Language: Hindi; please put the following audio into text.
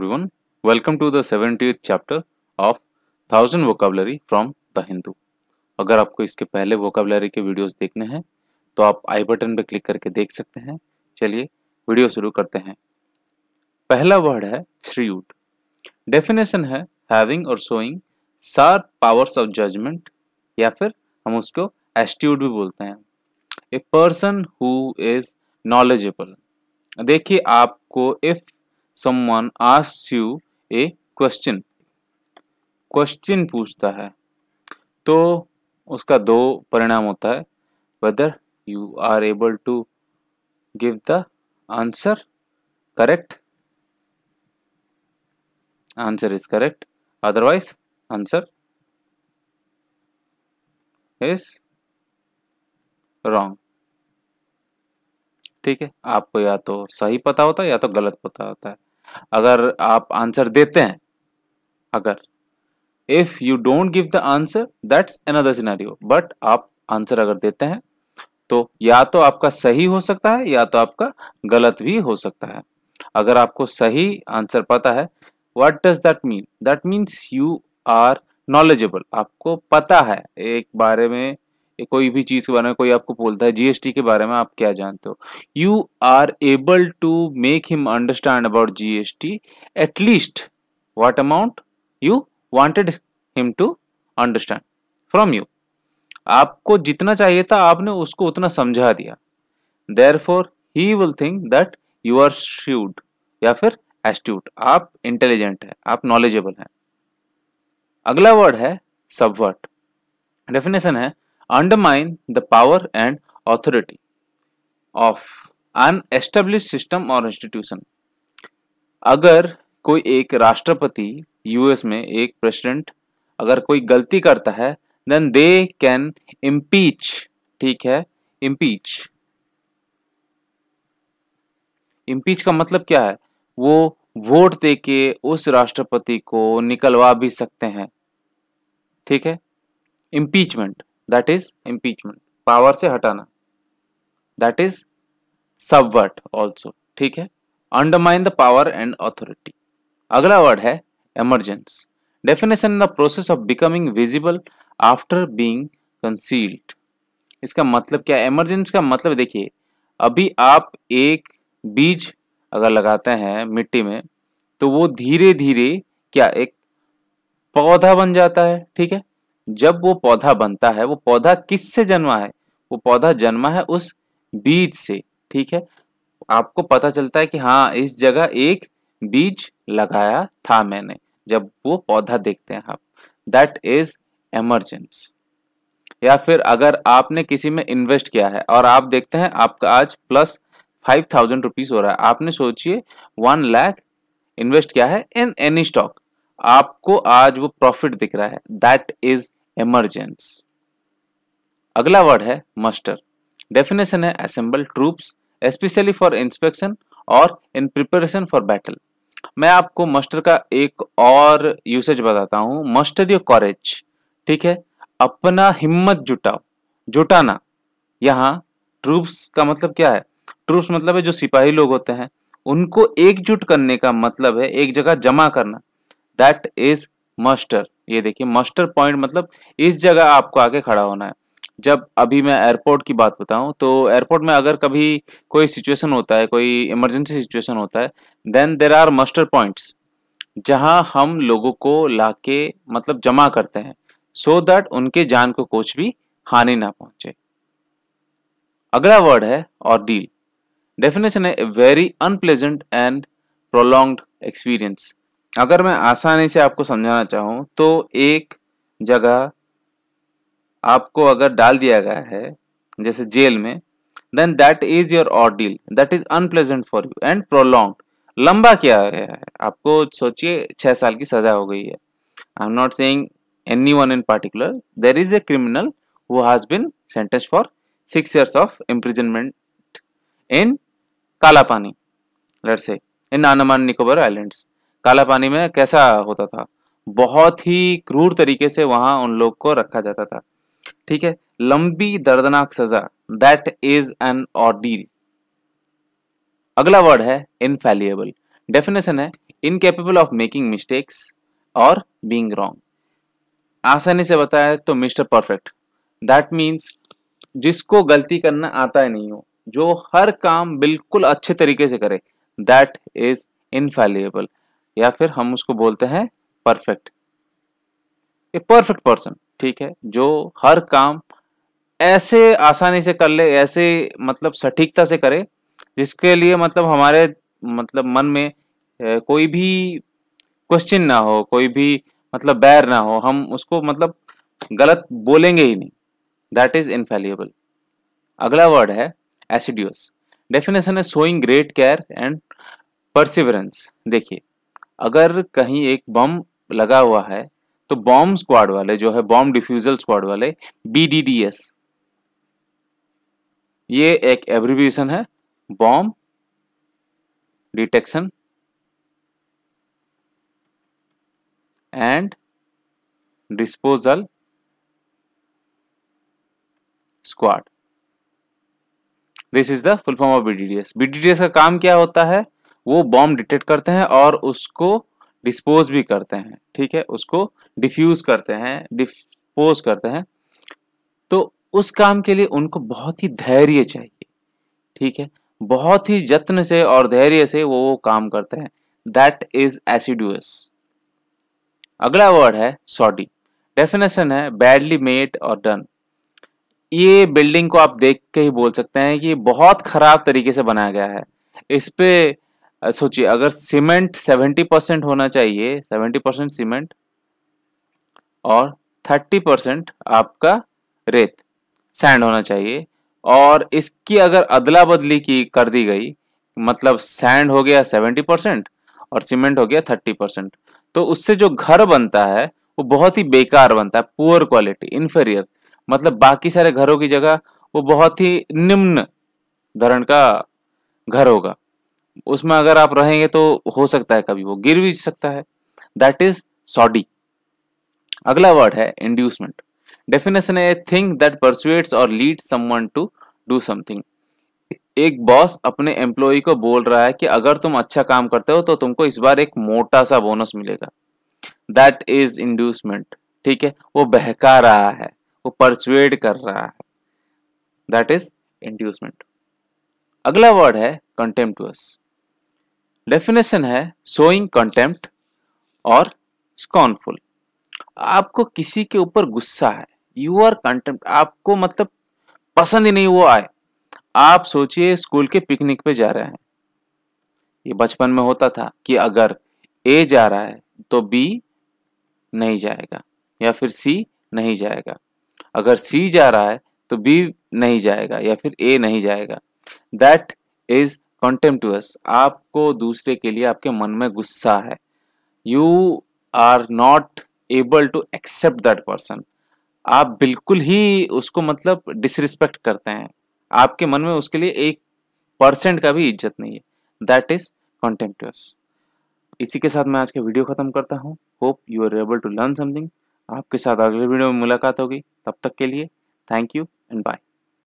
everyone. Welcome to the 70th chapter of 1000 vocabulary from The Hindu. अगर आपको इसके पहले वोकाबलरी के वीडियोस देखने हैं तो आप आई बटन पर क्लिक करके देख सकते हैं चलिए वीडियो शुरू करते हैं पहला वर्ड है श्रीयूट डेफिनेशन है having or showing sharp powers of judgement या फिर हम उसको एस्ट्यूड भी बोलते हैं a person who is knowledgeable देखिए आपको if someone asks you a question question पूछता है तो उसका दो परिणाम होता है whether you are able to give the answer correct answer is correct otherwise answer is wrong ठीक है आपको या तो सही पता होता है या तो गलत पता होता है अगर आप आंसर देते हैं अगर if you don't give the answer that's another scenario but आप आंसर अगर देते हैं तो या तो आपका सही हो सकता है या तो आपका गलत भी हो सकता है अगर आपको सही आंसर पता है what does that mean that means you are knowledgeable आपको पता है एक बारे में कोई भी चीज़ के बारे में कोई आपको बोलता है जीएसटी के बारे में आप क्या जानते हो you are able to make him understand about GST at least what amount you wanted him to understand from you आपको जितना चाहिए था आपने उसको उतना समझा दिया therefore he will think that you are shrewd या फिर एस्ट्यूट आप इंटेलिजेंट है आप नॉलेजेबल हैं अगला वर्ड है सबवर्ट डेफिनेशन है undermine the power and authority of an established system or institution. अगर कोई एक राष्ट्रपति यूएस में एक प्रेसिडेंट अगर कोई गलती करता है देन दे कैन इम्पीच ठीक है इम्पीच इम्पीच का मतलब क्या है वो वोट दे के उस राष्ट्रपति को निकलवा भी सकते हैं ठीक है impeachment that is impeachment power से हटाना दैट इज सबवर्ट ऑल्सो ठीक है undermine the power and authority अगला वर्ड है emergence definition the process of becoming visible after being concealed इसका मतलब क्या एमरजेंस का मतलब देखिए अभी आप एक बीज अगर लगाते हैं मिट्टी में तो वो धीरे धीरे क्या एक पौधा बन जाता है ठीक है जब वो पौधा बनता है वो पौधा किससे जन्मा है वो पौधा जन्मा है उस बीज से ठीक है आपको पता चलता है कि हाँ इस जगह एक बीज लगाया था मैंने जब वो पौधा देखते हैं आप दैट इज एमरजेंस या फिर अगर आपने किसी में इन्वेस्ट किया है और आप देखते हैं आपका आज प्लस फाइव थाउजेंड रुपीज हो रहा है आपने सोचिए वन लाख इन्वेस्ट किया है इन एनी स्टॉक आपको आज वो प्रॉफिट दिख रहा है दैट इज एमरजेंस अगला वर्ड है मस्टर डेफिनेशन है assemble troops specially for inspection or in preparation for battle मैं आपको मस्टर का एक और यूसेज बताता हूँ मस्टर योर कॉरेज ठीक है अपना हिम्मत जुटाओ जुटाना यहाँ ट्रूप्स का मतलब क्या है ट्रूप्स मतलब है जो सिपाही लोग होते हैं उनको एकजुट करने का मतलब है एक जगह जमा करना दैट इज मस्टर ये देखिए मस्टर पॉइंट मतलब इस जगह आपको आके खड़ा होना है जब अभी मैं एयरपोर्ट की बात बताऊं तो एयरपोर्ट में अगर कभी कोई सिचुएशन होता है कोई इमरजेंसी सिचुएशन होता है then there are muster points जहां हम लोगों को लाके मतलब जमा करते हैं सो so दैट उनके जान को कुछ भी हानि ना पहुंचे अगला वर्ड है और डील डेफिनेशन है very unpleasant and prolong experience अगर मैं आसानी से आपको समझाना चाहूँ तो एक जगह आपको अगर डाल दिया गया है जैसे जेल में then that is your ordeal that is unpleasant for you and prolong लंबा किया गया है आपको सोचिए छह साल की सजा हो गई है I am not saying anyone in particular there is a criminal who has been sentence for six years of imprisonment in Kalapani let's say in आनामान Nicobar islands काला पानी में कैसा होता था बहुत ही क्रूर तरीके से वहां उन लोग को रखा जाता था ठीक है लंबी दर्दनाक सजा दैट इज एन ऑर्डील अगला वर्ड है इनफेलिएबल डेफिनेशन है incapable of making mistakes or being wrong आसानी से बताया तो मिस्टर परफेक्ट दैट मीन्स जिसको गलती करना आता ही नहीं हो जो हर काम बिल्कुल अच्छे तरीके से करे दैट इज इनफेलिएबल या फिर हम उसको बोलते हैं परफेक्ट ए परफेक्ट पर्सन ठीक है जो हर काम ऐसे आसानी से कर ले ऐसे मतलब सटीकता से करे जिसके लिए मतलब हमारे मतलब मन में कोई भी क्वेश्चन ना हो कोई भी मतलब बैर ना हो हम उसको मतलब गलत बोलेंगे ही नहीं दैट इज इनफेलिएबल अगला वर्ड है एसिड्यूस डेफिनेशन है showing great care and perseverance देखिए अगर कहीं एक बम लगा हुआ है तो बॉम्ब स्क्वाड वाले जो है बॉम्ब डिफ्यूजल स्क्वाड वाले बीडीडीएस ये एक एब्रीविएशन है bomb detection and disposal squad this is the full form of BDDS BDDS का काम क्या होता है वो बॉम्ब डिटेक्ट करते हैं और उसको डिस्पोज भी करते हैं ठीक है उसको डिफ्यूज करते हैं डिस्पोज करते हैं तो उस काम के लिए उनको बहुत ही धैर्य चाहिए ठीक है बहुत ही जत्न से और धैर्य से वो वो काम करते हैं दैट इज एसिडुअस अगला वर्ड है सॉडी डेफिनेशन है बैडली मेड और डन ये बिल्डिंग को आप देख के ही बोल सकते हैं कि बहुत खराब तरीके से बनाया गया है इस पे सोचिए अगर सीमेंट 70 परसेंट होना चाहिए 70 परसेंट सीमेंट और 30 परसेंट आपका रेत सैंड होना चाहिए और इसकी अगर अदला बदली की कर दी गई मतलब सैंड हो गया 70 परसेंट और सीमेंट हो गया 30 परसेंट तो उससे जो घर बनता है वो बहुत ही बेकार बनता है पुअर क्वालिटी इन्फेरियर मतलब बाकी सारे घरों की जगह वो बहुत ही निम्न धरण का घर होगा उसमें अगर आप रहेंगे तो हो सकता है कभी वो गिर भी सकता है दैट इज सॉडी अगला वर्ड है inducement definition a thing that persuades or lead someone to do something एक बॉस अपने एम्प्लॉय को बोल रहा है कि अगर तुम अच्छा काम करते हो तो तुमको इस बार एक मोटा सा बोनस मिलेगा दैट इज इंड्यूसमेंट ठीक है वो बहका रहा है वो परचुएट कर रहा है दैट इज इंड्यूसमेंट अगला वर्ड है कंटेम्पटुअस डेफिनेशन है सोइंग कंटेम्प्ट और स्कॉनफुल आपको किसी के ऊपर गुस्सा है यू आर कंटेम्प्ट आपको मतलब पसंद ही नहीं वो आए आप सोचिए स्कूल के पिकनिक पे जा रहे हैं ये बचपन में होता था कि अगर ए जा रहा है तो बी नहीं जाएगा या फिर सी नहीं जाएगा अगर सी जा रहा है तो बी नहीं जाएगा या फिर ए नहीं जाएगा दैट इज कॉन्टेम्पटुअस आपको दूसरे के लिए आपके मन में गुस्सा है you are not able to accept that person आप बिल्कुल ही उसको मतलब डिसरिस्पेक्ट करते हैं आपके मन में उसके लिए एक परसेंट का भी इज्जत नहीं है दैट इज कॉन्टेम्पटस इसी के साथ मैं आज के वीडियो खत्म करता हूँ hope you are able to learn something आपके साथ अगले वीडियो में मुलाकात होगी तब तक के लिए थैंक यू एंड बाय